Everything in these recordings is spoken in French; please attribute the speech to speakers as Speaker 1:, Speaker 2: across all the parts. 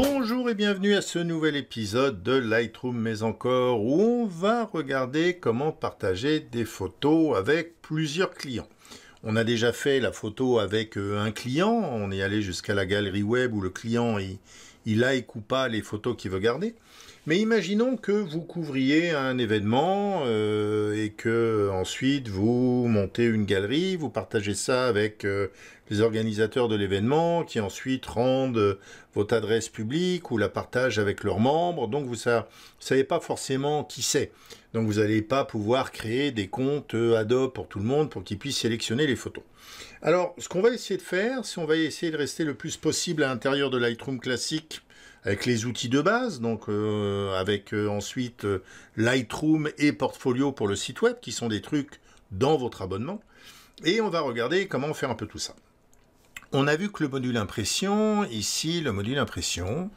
Speaker 1: Bonjour et bienvenue à ce nouvel épisode de Lightroom mais encore où on va regarder comment partager des photos avec plusieurs clients. On a déjà fait la photo avec euh, un client, on est allé jusqu'à la galerie web où le client il, like ou pas les photos qu'il veut garder. Mais imaginons que vous couvriez un événement euh, et que ensuite vous montez une galerie, vous partagez ça avec euh, les organisateurs de l'événement qui ensuite rendent euh, votre adresse publique ou la partagent avec leurs membres. Donc vous ne savez pas forcément qui c'est. Donc vous n'allez pas pouvoir créer des comptes Adobe pour tout le monde pour qu'ils puissent sélectionner les photos. Alors ce qu'on va essayer de faire, c'est on va essayer de rester le plus possible à l'intérieur de Lightroom classique avec les outils de base, donc euh, avec euh, ensuite euh, Lightroom et Portfolio pour le site web, qui sont des trucs dans votre abonnement. Et on va regarder comment faire un peu tout ça. On a vu que le module impression, ici le module impression,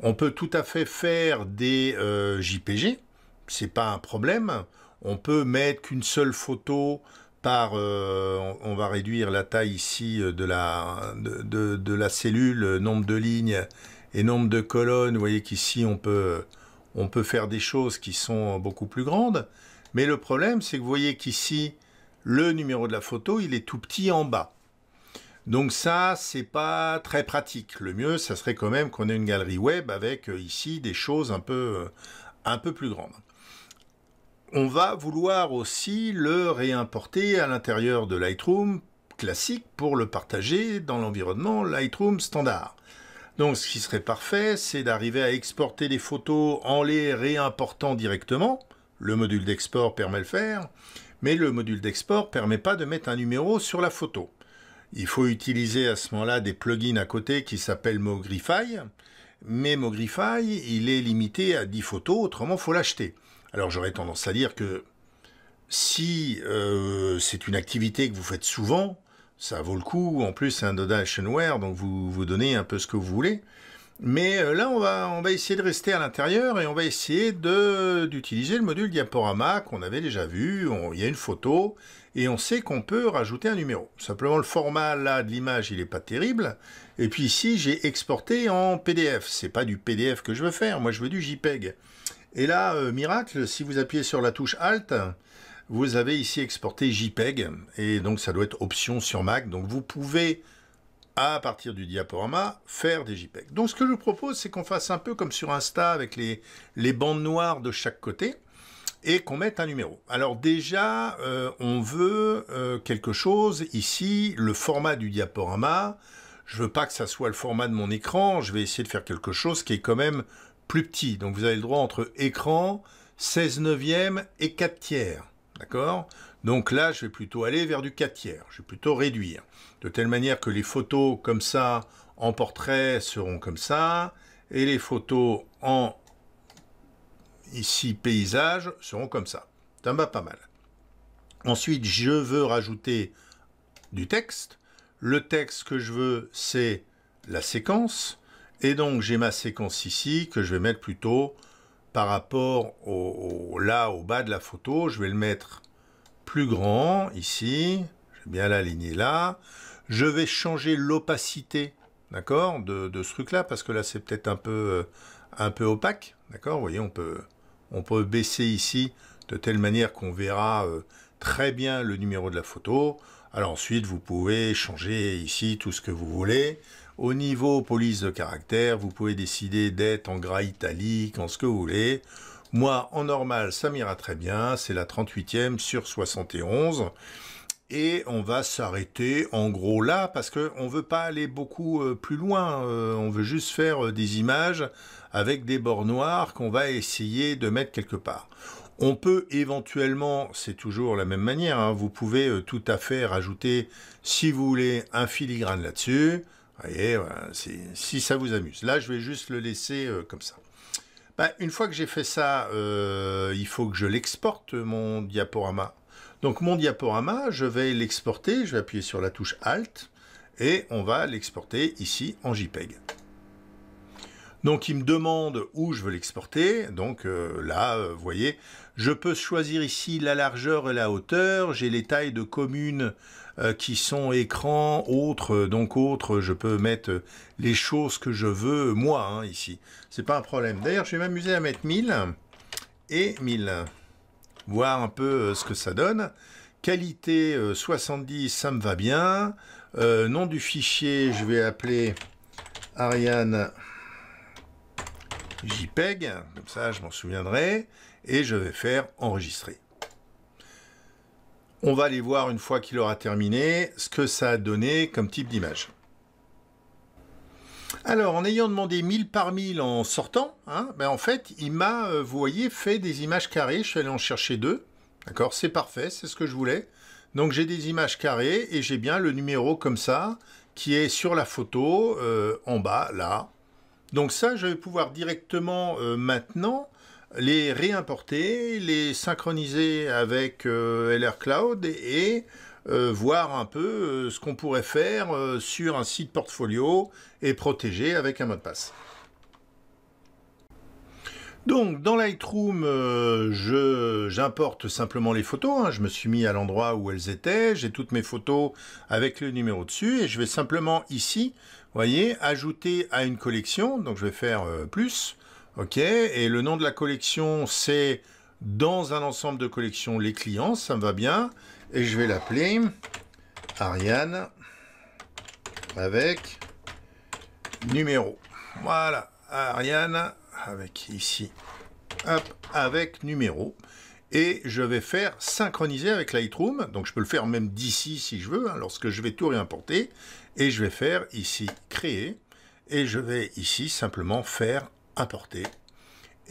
Speaker 1: on peut tout à fait faire des JPG, c'est pas un problème. On peut mettre qu'une seule photo par, on va réduire la taille ici de la, de la cellule, nombre de lignes et nombre de colonnes, vous voyez qu'ici on peut, on peut faire des choses qui sont beaucoup plus grandes. Mais le problème, c'est que vous voyez qu'ici, le numéro de la photo, il est tout petit en bas. Donc ça, c'est pas très pratique. Le mieux, ça serait quand même qu'on ait une galerie web avec euh, ici des choses un peu, euh, un peu plus grandes. On va vouloir aussi le réimporter à l'intérieur de Lightroom classique pour le partager dans l'environnement Lightroom standard. Donc ce qui serait parfait, c'est d'arriver à exporter des photos en les réimportant directement. Le module d'export permet le faire, mais le module d'export ne permet pas de mettre un numéro sur la photo. Il faut utiliser à ce moment-là des plugins à côté qui s'appellent Mogrify, mais Mogrify, il est limité à 10 photos, autrement faut l'acheter. Alors j'aurais tendance à dire que si euh, c'est une activité que vous faites souvent, ça vaut le coup. En plus, c'est un Doda donc vous, vous donnez un peu ce que vous voulez. Mais euh, là, on va, on va essayer de rester à l'intérieur et on va essayer d'utiliser le module diaporama qu'on avait déjà vu. il y a une photo et on sait qu'on peut rajouter un numéro. Simplement, le format là de l'image, il n'est pas terrible. Et puis ici, j'ai exporté en PDF. C'est pas du PDF que je veux faire. Moi, je veux du JPEG. Et là, euh, miracle, si vous appuyez sur la touche Alt, vous avez ici exporté JPEG, et donc ça doit être option sur Mac, donc vous pouvez, à partir du diaporama, faire des JPEG. Donc ce que je vous propose, c'est qu'on fasse un peu comme sur Insta, avec les, les bandes noires de chaque côté, et qu'on mette un numéro. Alors déjà, euh, on veut euh, quelque chose ici, le format du diaporama. Je veux pas que ça soit le format de mon écran. Je vais essayer de faire quelque chose qui est quand même plus petit. Donc vous avez le droit entre écran, 16 neuvième et 4 tiers. D'accord Donc là, je vais plutôt aller vers du 4 tiers. Je vais plutôt réduire. De telle manière que les photos comme ça, en portrait, seront comme ça. Et les photos en, ici, paysage, seront comme ça. Ça me va pas mal. Ensuite, je veux rajouter du texte. Le texte que je veux, c'est la séquence. Et donc, j'ai ma séquence ici que je vais mettre plutôt par rapport au, là, au bas de la photo. Je vais le mettre plus grand, ici. j'ai bien l'aligner là. Je vais changer l'opacité, d'accord, de, ce truc-là, parce que là, c'est peut-être un peu, euh, un peu opaque, d'accord Vous voyez, on peut, on peut baisser ici de telle manière qu'on verra euh, très bien le numéro de la photo. Alors ensuite, vous pouvez changer ici tout ce que vous voulez. Au niveau police de caractère, vous pouvez décider d'être en gras italique, en ce que vous voulez. Moi, en normal, ça m'ira très bien. C'est la 38e sur 71. Et on va s'arrêter en gros là parce qu'on ne veut pas aller beaucoup euh, plus loin. Euh, on veut juste faire euh, des images avec des bords noirs qu'on va essayer de mettre quelque part. On peut éventuellement, c'est toujours la même manière, hein, vous pouvez tout à fait rajouter, si vous voulez, un filigrane là-dessus voyez, euh, si ça vous amuse. Là, je vais juste le laisser euh, comme ça. Bah, une fois que j'ai fait ça, euh, il faut que je l'exporte, mon diaporama. Donc mon diaporama, je vais l'exporter, je vais appuyer sur la touche Alt, et on va l'exporter ici en JPEG. Donc il me demande où je veux l'exporter. Donc euh, là, euh, vous voyez, je peux choisir ici la largeur et la hauteur. J'ai les tailles de communes euh, qui sont écrans, autres, donc autres. Je peux mettre les choses que je veux, moi, ici. Hein, ici. C'est pas un problème. D'ailleurs, je vais m'amuser à mettre 1000 et 1000. Voir un peu ce que ça donne. Qualité 70, ça me va bien. nom du fichier, je vais appeler Ariane JPEG, comme ça je m'en souviendrai, et je vais faire enregistrer. On va aller voir une fois qu'il aura terminé ce que ça a donné comme type d'image. Alors, en ayant demandé 1000 par 1000 en sortant, hein, ben en fait, il m'a, euh, vous voyez, fait des images carrées. Je suis allé en chercher deux. D'accord C'est parfait, c'est ce que je voulais. Donc, j'ai des images carrées et j'ai bien le numéro comme ça qui est sur la photo euh, en bas, là. Donc ça, je vais pouvoir directement euh, maintenant les réimporter, les synchroniser avec euh, LR Cloud et, euh, voir un peu ce qu'on pourrait faire sur un site portfolio et protéger avec un mot de passe. Donc dans Lightroom, je j'importe simplement les photos. Hein. Je me suis mis à l'endroit où elles étaient. J'ai toutes mes photos avec le numéro dessus. Et je vais simplement ici voyez, ajouter à une collection, donc je vais faire euh, plus, ok, et le nom de la collection c'est dans un ensemble de collections les clients, ça me va bien, et je vais l'appeler Ariane avec numéro. Voilà, Ariane avec ici, hop, avec numéro et je vais faire synchroniser avec Lightroom, donc je peux le faire même d'ici si je veux, hein, lorsque je vais tout réimporter, et je vais faire ici créer, et je vais ici simplement faire importer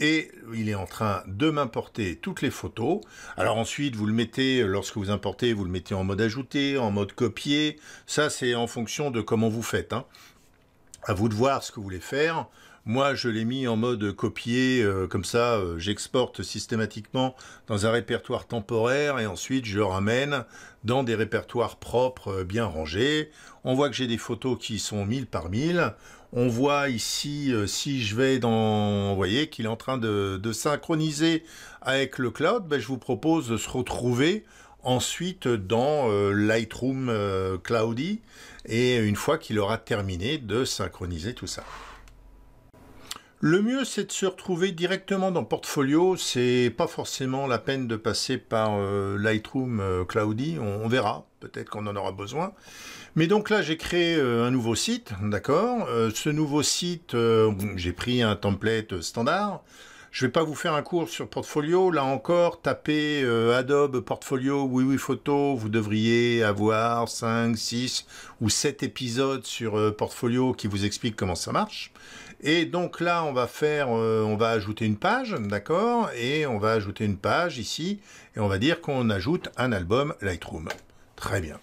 Speaker 1: et il est en train de m'importer toutes les photos. Alors ensuite, vous le mettez, lorsque vous importez, vous le mettez en mode ajouté, en mode copier. Ça, c'est en fonction de comment vous faites. Hein. À vous de voir ce que vous voulez faire. Moi, je l'ai mis en mode copier, euh, comme ça, euh, j'exporte systématiquement dans un répertoire temporaire et ensuite je ramène dans des répertoires propres euh, bien rangés. On voit que j'ai des photos qui sont mille par mille. On voit ici, si je vais dans... Vous voyez qu'il est en train de, synchroniser avec le cloud. Ben, je vous propose de se retrouver ensuite dans Lightroom Cloudy et une fois qu'il aura terminé de synchroniser tout ça. Le mieux, c'est de se retrouver directement dans Portfolio. C'est pas forcément la peine de passer par euh, Lightroom euh, Cloudy. On, verra. Peut-être qu'on en aura besoin. Mais donc là, j'ai créé euh, un nouveau site. D'accord. ce nouveau site, j'ai pris un template standard. Je vais pas vous faire un cours sur Portfolio. Là encore, tapez Adobe Portfolio Oui Oui Photo. Vous devriez avoir 5, 6 ou 7 épisodes sur Portfolio qui vous expliquent comment ça marche. Et donc là, on va faire, euh, on va ajouter une page, d'accord Et on va ajouter une page ici, et on va dire qu'on ajoute un album Lightroom. Très bien.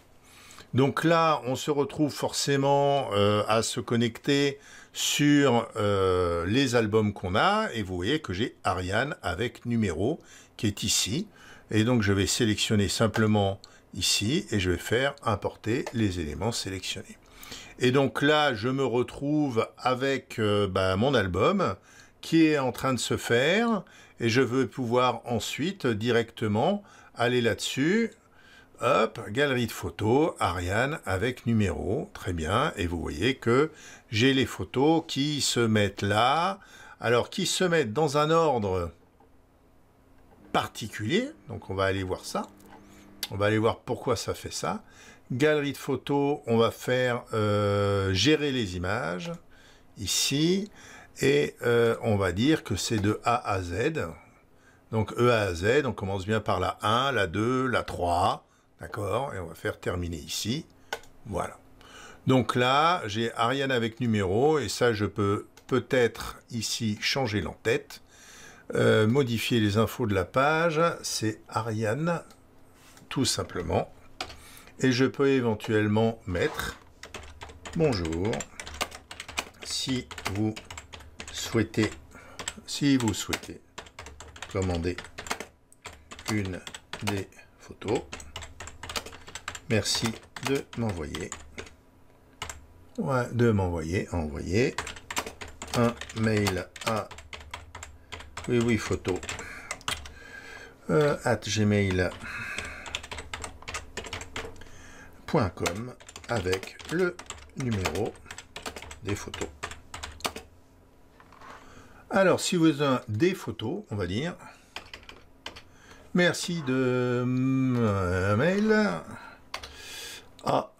Speaker 1: Donc là, on se retrouve forcément euh, à se connecter sur euh, les albums qu'on a, et vous voyez que j'ai Ariane avec numéro qui est ici. Et donc je vais sélectionner simplement ici, et je vais faire importer les éléments sélectionnés. Et donc là, je me retrouve avec euh, bah, mon album qui est en train de se faire et je veux pouvoir ensuite directement aller là-dessus. Hop, galerie de photos, Ariane avec numéro, très bien. Et vous voyez que j'ai les photos qui se mettent là, alors qui se mettent dans un ordre particulier. Donc on va aller voir ça. On va aller voir pourquoi ça fait ça. Galerie de photos, on va faire euh, gérer les images ici et euh, on va dire que c'est de A à Z. Donc E à Z, on commence bien par la 1, la 2, la 3, d'accord Et on va faire terminer ici, voilà. Donc là, j'ai Ariane avec numéro, et ça, je peux peut-être ici changer l'entête, euh, modifier les infos de la page, c'est Ariane, tout simplement et je peux éventuellement mettre bonjour si vous souhaitez si vous souhaitez commander une des photos merci de m'envoyer de m'envoyer envoyer un mail à oui oui photo euh, at gmail avec le numéro des photos. Alors, si vous avez des photos, on va dire, merci de mail à ah.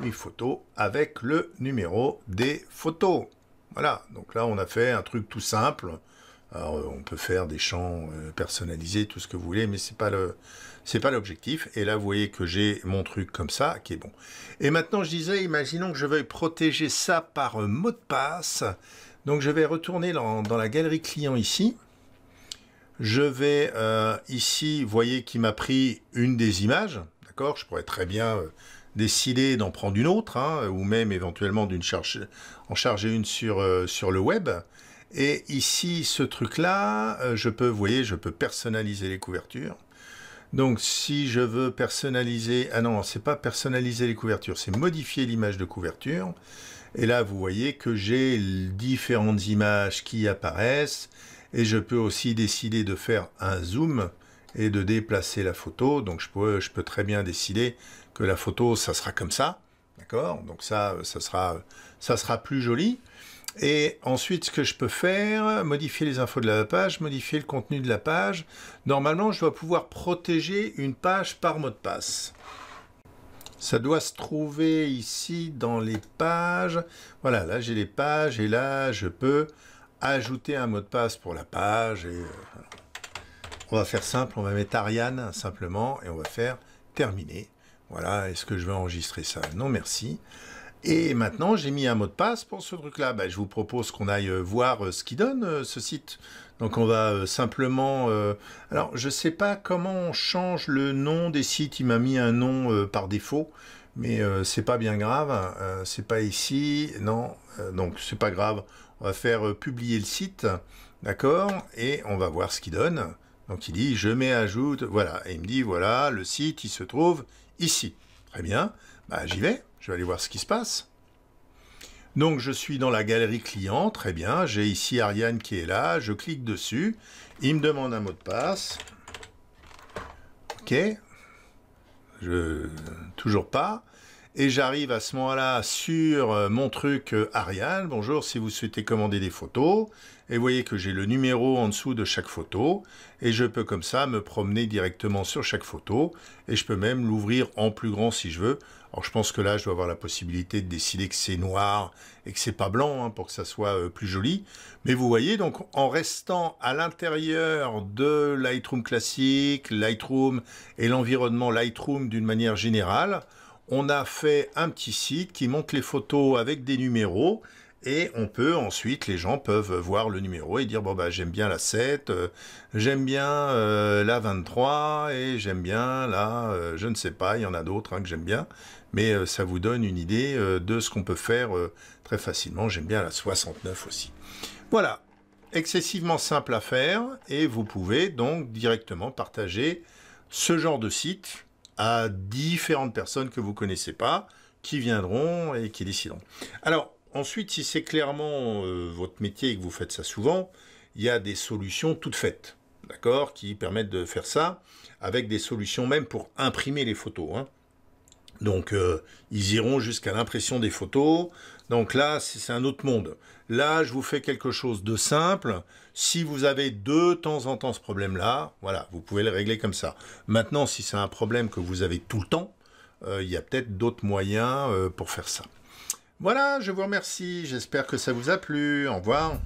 Speaker 1: les photos avec le numéro des photos. Voilà, donc là, on a fait un truc tout simple. Alors, euh, on peut faire des champs euh, personnalisés, tout ce que vous voulez, mais ce n'est pas l'objectif. Et là, vous voyez que j'ai mon truc comme ça, qui est bon. Et maintenant, je disais, imaginons que je veuille protéger ça par un euh, mot de passe. Donc, je vais retourner dans, la galerie client ici. Je vais ici, vous voyez qu'il m'a pris une des images. D'accord Je pourrais très bien décider d'en prendre une autre, hein, ou même éventuellement d'en en charger une sur le web. Et ici, ce truc-là, euh, je peux, vous voyez, je peux personnaliser les couvertures. Donc si je veux personnaliser, ah non, c'est pas personnaliser les couvertures, c'est modifier l'image de couverture. Et là, vous voyez que j'ai différentes images qui apparaissent et je peux aussi décider de faire un zoom et de déplacer la photo. Donc je peux, très bien décider que la photo, ça sera comme ça. D'accord Donc ça, ça sera, ça sera plus joli. Et ensuite, ce que je peux faire, modifier les infos de la page, modifier le contenu de la page. Normalement, je dois pouvoir protéger une page par mot de passe. Ça doit se trouver ici dans les pages. Voilà, là j'ai les pages et là je peux ajouter un mot de passe pour la page. Euh, on va faire simple, on va mettre Ariane simplement et on va faire terminer. Voilà, est-ce que je vais enregistrer ça Non, merci. Et maintenant, j'ai mis un mot de passe pour ce truc-là. Bah, je vous propose qu'on aille euh, voir euh, ce qu'il donne euh, ce site. Donc on va simplement... alors je ne sais pas comment on change le nom des sites. Il m'a mis un nom par défaut. Mais ce n'est pas bien grave. Hein. c'est pas ici. Non. donc c'est pas grave. On va faire publier le site. D'accord Et on va voir ce qu'il donne. Donc il dit je mets ajoute. Voilà. Et il me dit voilà, le site il se trouve ici. Très bien. Bah, j'y vais, je vais aller voir ce qui se passe. Donc je suis dans la galerie client, très bien, j'ai ici Ariane qui est là, je clique dessus, il me demande un mot de passe. Ok, je... toujours pas. Et j'arrive à ce moment-là sur euh, mon truc euh, Ariane. Bonjour, si vous souhaitez commander des photos, et vous voyez que j'ai le numéro en dessous de chaque photo. Et je peux comme ça me promener directement sur chaque photo. Et je peux même l'ouvrir en plus grand si je veux. Alors je pense que là, je dois avoir la possibilité de décider que c'est noir et que c'est pas blanc hein, pour que ça soit euh, plus joli. Mais vous voyez, donc en restant à l'intérieur de Lightroom classique, Lightroom et l'environnement Lightroom d'une manière générale, on a fait un petit site qui montre les photos avec des numéros et on peut ensuite, les gens peuvent voir le numéro et dire bon bah j'aime bien la 7, euh, j'aime bien euh, la 23 et j'aime bien la euh, je ne sais pas, il y en a d'autres hein, que j'aime bien, mais ça vous donne une idée de ce qu'on peut faire très facilement. J'aime bien la 69 aussi. Voilà, excessivement simple à faire et vous pouvez donc directement partager ce genre de site à différentes personnes que vous connaissez pas qui viendront et qui décideront. Alors Ensuite, si c'est clairement euh, votre métier et que vous faites ça souvent, il y a des solutions toutes faites, d'accord, qui permettent de faire ça, avec des solutions même pour imprimer les photos. Hein. Donc, euh, ils iront jusqu'à l'impression des photos. Donc là, c'est un autre monde. Là, je vous fais quelque chose de simple. Si vous avez de temps en temps ce problème-là, voilà, vous pouvez le régler comme ça. Maintenant, si c'est un problème que vous avez tout le temps, euh, il y a peut-être d'autres moyens pour faire ça. Voilà, je vous remercie, j'espère que ça vous a plu, au revoir.